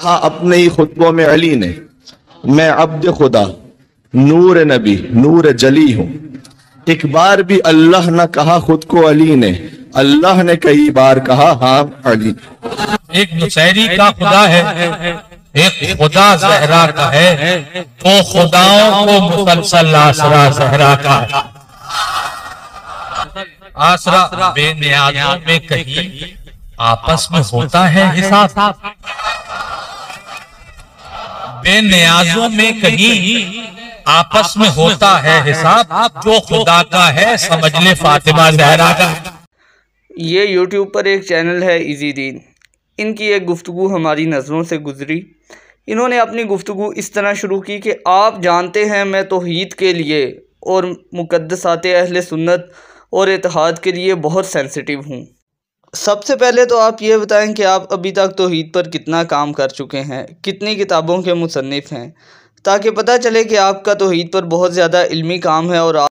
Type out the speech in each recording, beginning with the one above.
कहा अपने ही खुतबों में अली ने मैं अब्द खुदा नूर नबी नूर जली हूं एक बार भी अल्लाह ने कहा खुद को अली ने अल्लाह ने कई बार कहा हाँ अली एक नुसैरी का खुदा है एक खुदा जहरा का है दो खुदाओं को मुसलसल आसरा जहरा का है आसरा बेनियाजों में कहीं आपस में होता है हिसाब बेनियाजों में कहीं आपस में होता है हिसाब जो खुदा का है समझ ले फातिमा जहरा का ये यूट्यूब पर एक चैनल है इजी दीन इनकी एक गुफ्तु हमारी नज़रों से गुजरी इन्होंने अपनी गुफ्तु इस तरह शुरू की कि आप जानते हैं मैं तोहद के लिए और मुकदसात अहल सुन्नत और इतिहाद के लिए बहुत सेंसिटिव हूँ सबसे पहले तो आप ये बताएं कि आप अभी तक तो हीद पर कितना काम कर चुके हैं कितनी किताबों के मुसनफ़ हैं ताकि पता चले कि आपका तो हीद पर बहुत ज़्यादा इल्मी काम है और आप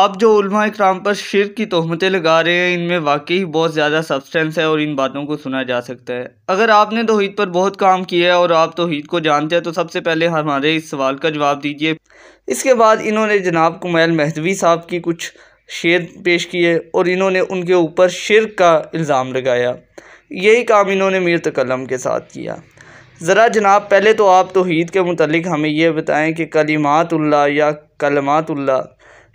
आप जो कराम पर शिर की तहमतें लगा रहे हैं इनमें वाकई बहुत ज़्यादा सब्सटेंस है और इन बातों को सुना जा सकता है अगर आपने तोहद पर बहुत काम किया है और आप तोहहीद को जानते हैं तो सबसे पहले हमारे इस सवाल का जवाब दीजिए इसके बाद इन्होंने जनाब कुमैल महदवी साहब की कुछ शेर पेश किए और इन्होंने उनके ऊपर शिर का इल्ज़ाम लगाया यही काम इन्होंने मीर तकलम के साथ किया ज़रा जनाब पहले तो आप तोहद के मतलब हमें यह बताएं कि कलिमातुल्ला या कलमातुल्ला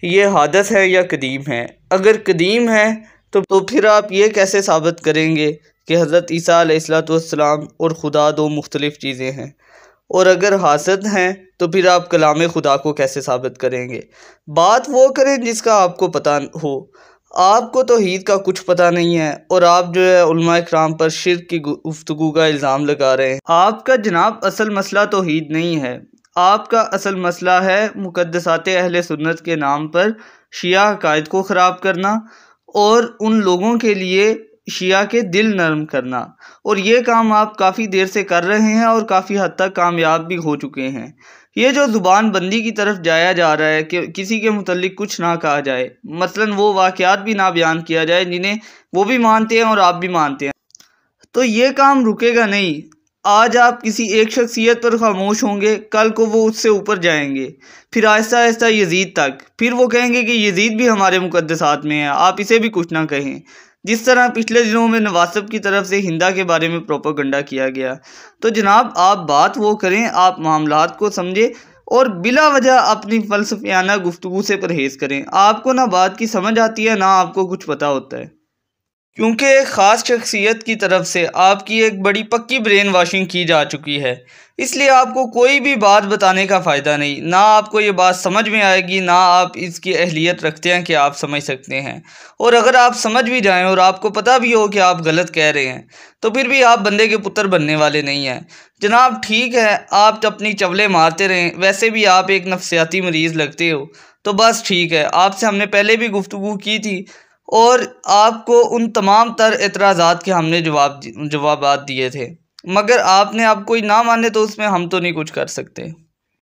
ये हादस है या कदीम है अगर कदीम है तो तो फिर आप ये कैसे साबित करेंगे कि हज़रत ईसा सलाम और खुदा दो मुख्तलिफ़ चीज़ें हैं और अगर हासद हैं तो फिर आप कलाम खुदा को कैसे साबित करेंगे बात वो करें जिसका आपको पता हो आपको तो हीद का कुछ पता नहीं है और आप जो है उल्मा कराम पर शिर की गुफ्तु का इल्ज़ाम लगा रहे हैं आपका जनाब असल मसला तो हीद नहीं है आपका असल मसला है मुकदसात अहल सुन्नत के नाम पर शिया अकायद को ख़राब करना और उन लोगों के लिए शिया के दिल नरम करना और ये काम आप काफ़ी देर से कर रहे हैं और काफ़ी हद तक कामयाब भी हो चुके हैं ये जो ज़ुबान बंदी की तरफ जाया जा रहा है कि किसी के मतलब कुछ ना कहा जाए मसलन वो वाक़ात भी ना बयान किया जाए जिन्हें वो भी मानते हैं और आप भी मानते हैं तो ये काम रुकेगा नहीं आज आप किसी एक शख्सियत पर खामोश होंगे कल को वो उससे ऊपर जाएंगे फिर आहिस्ता आहिस्ता यजीद तक फिर वो कहेंगे कि यजीद भी हमारे मुकदसात में है आप इसे भी कुछ ना कहें जिस तरह पिछले दिनों में नवासब की तरफ से हिंदा के बारे में प्रोपोगंडा किया गया तो जनाब आप बात वो करें आप मामला को समझें और बिला वजह अपनी फ़लसफियाना गुफ्तु से परहेज़ करें आपको ना बात की समझ आती है ना आपको कुछ पता होता है क्योंकि एक ख़ास शख्सियत की तरफ से आपकी एक बड़ी पक्की ब्रेन वॉशिंग की जा चुकी है इसलिए आपको कोई भी बात बताने का फ़ायदा नहीं ना आपको ये बात समझ में आएगी ना आप इसकी अहलियत रखते हैं कि आप समझ सकते हैं और अगर आप समझ भी जाएं और आपको पता भी हो कि आप गलत कह रहे हैं तो फिर भी आप बंदे के पुत्र बनने वाले नहीं हैं जनाब ठीक है आप अपनी चवले मारते रहें वैसे भी आप एक नफसियाती मरीज़ लगते हो तो बस ठीक है आपसे हमने पहले भी गुफ्तु की थी और आपको उन तमाम तर एतराज़ात के हमने जवाब जवाब दिए थे मगर आपने आप कोई ना माने तो उसमें हम तो नहीं कुछ कर सकते